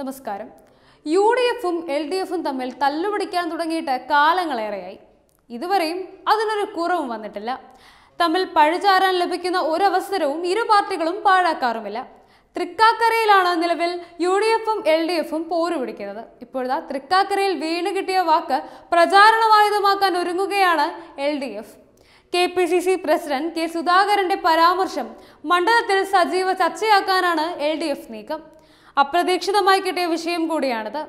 നമസ്കാരം U D എഫും L D എഫും തമ്മിൽ തല്ലുപിടിക്കാൻ തുടങ്ങിയിട്ട് കാലങ്ങളേറെയായി ഇതുവരെയും അതിനൊരു കുറവും വന്നിട്ടില്ല തമ്മിൽ പഴിചാരാൻ ലഭിക്കുന്ന ഒരവസരവും ഇരു പാർട്ടികളും പാഴാക്കാറുമില്ല തൃക്കാക്കരയിലാണ് നിലവിൽ യു ഡി എഫും എൽ ഡി എഫും പിടിക്കുന്നത് ഇപ്പോഴത്തെ തൃക്കാക്കരയിൽ വീണ് കിട്ടിയ വാക്ക് പ്രചാരണവായുധമാക്കാൻ ഒരുങ്ങുകയാണ് L D F K P C C president K സുധാകരന്റെ പരാമർശം മണ്ഡലത്തിൽ സജീവ ചർച്ചയാക്കാനാണ് എൽ ഡി എഫ് നീക്കം അപ്രതീക്ഷിതമായി കിട്ടിയ വിഷയം കൂടിയാണിത്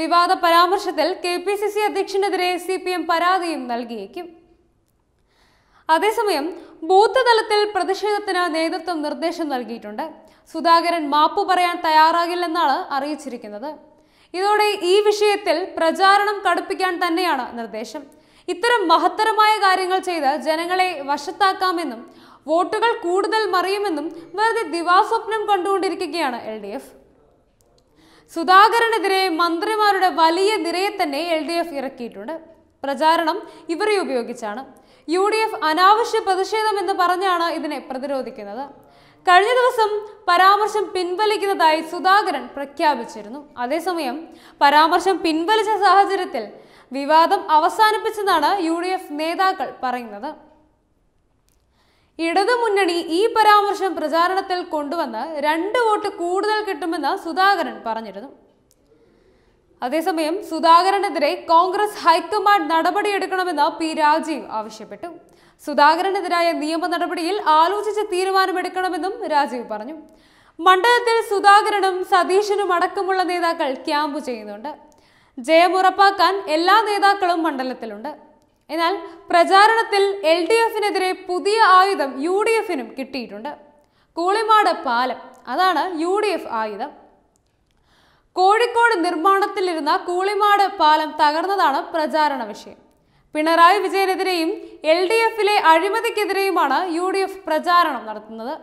വിവാദ പരാമർശത്തിൽ കെ പി സി സി അധ്യക്ഷനെതിരെ സി പി എം പരാതിയും നൽകിയേക്കും അതേസമയം ബൂത്ത് തലത്തിൽ പ്രതിഷേധത്തിന് നേതൃത്വം നിർദ്ദേശം നൽകിയിട്ടുണ്ട് സുധാകരൻ മാപ്പു പറയാൻ തയ്യാറാകില്ലെന്നാണ് അറിയിച്ചിരിക്കുന്നത് ഇതോടെ ഈ വിഷയത്തിൽ പ്രചാരണം കടുപ്പിക്കാൻ തന്നെയാണ് നിർദ്ദേശം ഇത്തരം മഹത്തരമായ കാര്യങ്ങൾ ചെയ്ത് ജനങ്ങളെ വശത്താക്കാമെന്നും വോട്ടുകൾ കൂടുതൽ മറിയുമെന്നും വെറുതെ ദിവാസ്വപ്നം കണ്ടുകൊണ്ടിരിക്കുകയാണ് എൽ സുധാകരനെതിരെ മന്ത്രിമാരുടെ വലിയ നിരയെ തന്നെ എൽ ഡി എഫ് ഇറക്കിയിട്ടുണ്ട് പ്രചാരണം ഇവരെ ഉപയോഗിച്ചാണ് യു ഡി എഫ് അനാവശ്യ പ്രതിഷേധം എന്ന് പറഞ്ഞാണ് ഇതിനെ പ്രതിരോധിക്കുന്നത് കഴിഞ്ഞ ദിവസം പരാമർശം പിൻവലിക്കുന്നതായി സുധാകരൻ പ്രഖ്യാപിച്ചിരുന്നു അതേസമയം പരാമർശം പിൻവലിച്ച സാഹചര്യത്തിൽ വിവാദം അവസാനിപ്പിച്ചെന്നാണ് യു നേതാക്കൾ പറയുന്നത് ഇടതുമുന്നണി ഈ പരാമർശം പ്രചാരണത്തിൽ കൊണ്ടുവന്ന് രണ്ട് വോട്ട് കൂടുതൽ കിട്ടുമെന്ന് സുധാകരൻ പറഞ്ഞിരുന്നു അതേസമയം സുധാകരനെതിരെ കോൺഗ്രസ് ഹൈക്കമാൻഡ് നടപടിയെടുക്കണമെന്ന് പി രാജീവ് ആവശ്യപ്പെട്ടു സുധാകരനെതിരായ നിയമ നടപടിയിൽ ആലോചിച്ച് തീരുമാനമെടുക്കണമെന്നും രാജീവ് പറഞ്ഞു മണ്ഡലത്തിൽ സുധാകരനും സതീശനും അടക്കമുള്ള നേതാക്കൾ ക്യാമ്പ് ചെയ്യുന്നുണ്ട് ജയം ഉറപ്പാക്കാൻ എല്ലാ നേതാക്കളും മണ്ഡലത്തിലുണ്ട് എന്നാൽ പ്രചാരണത്തിൽ എൽ ഡി എഫിനെതിരെ പുതിയ ആയുധം യു ഡി എഫിനും കിട്ടിയിട്ടുണ്ട് കൂളിമാട് പാലം അതാണ് യു ഡി എഫ് ആയുധം കോഴിക്കോട് നിർമ്മാണത്തിലിരുന്ന കൂളിമാട് പാലം തകർന്നതാണ് പ്രചാരണ വിഷയം പിണറായി വിജയനെതിരെയും എൽ ഡി എഫിലെ അഴിമതിക്കെതിരെയുമാണ് യു ഡി എഫ് പ്രചാരണം നടത്തുന്നത്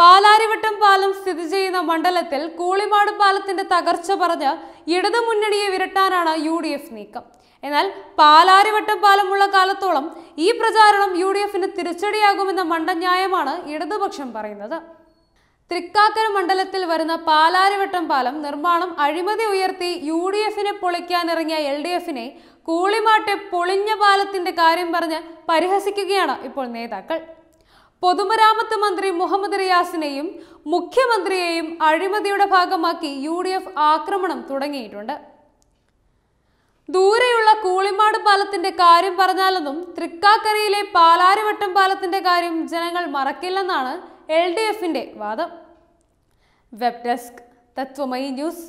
പാലാരിവട്ടം പാലം സ്ഥിതി ചെയ്യുന്ന മണ്ഡലത്തിൽ കൂളിമാട് പാലത്തിന്റെ തകർച്ച പറഞ്ഞ് ഇടതുമുന്നണിയെ വിരട്ടാനാണ് യു ഡി എഫ് നീക്കം എന്നാൽ പാലാരിവട്ടം പാലമുള്ള കാലത്തോളം ഈ പ്രചാരണം യു ഡി എഫിന് തിരിച്ചടിയാകുമെന്ന മണ്ടന്യായമാണ് ഇടതുപക്ഷം പറയുന്നത് തൃക്കാക്കര മണ്ഡലത്തിൽ വരുന്ന പാലാരിവട്ടം പാലം നിർമ്മാണം അഴിമതി ഉയർത്തി യു ഡി എഫിനെ പൊളിക്കാനിറങ്ങിയ എൽ ഡി എഫിനെ കൂളിമാട്ടെ പൊളിഞ്ഞ പാലത്തിന്റെ കാര്യം പറഞ്ഞ് പരിഹസിക്കുകയാണ് ഇപ്പോൾ നേതാക്കൾ പൊതുമരാമത്ത് മന്ത്രി മുഹമ്മദ് റിയാസിനെയും മുഖ്യമന്ത്രിയെയും അഴിമതിയുടെ ഭാഗമാക്കി യു ആക്രമണം തുടങ്ങിയിട്ടുണ്ട് ദൂരെയുള്ള കൂളിമാട് പാലത്തിന്റെ കാര്യം പറഞ്ഞാലെന്നും തൃക്കാക്കരയിലെ പാലാരിവട്ടം പാലത്തിന്റെ കാര്യം ജനങ്ങൾ മറക്കില്ലെന്നാണ് എൽ ഡി എഫിന്റെ വാദം വെബ് ഡെസ്ക് തത്വമയി ന്യൂസ്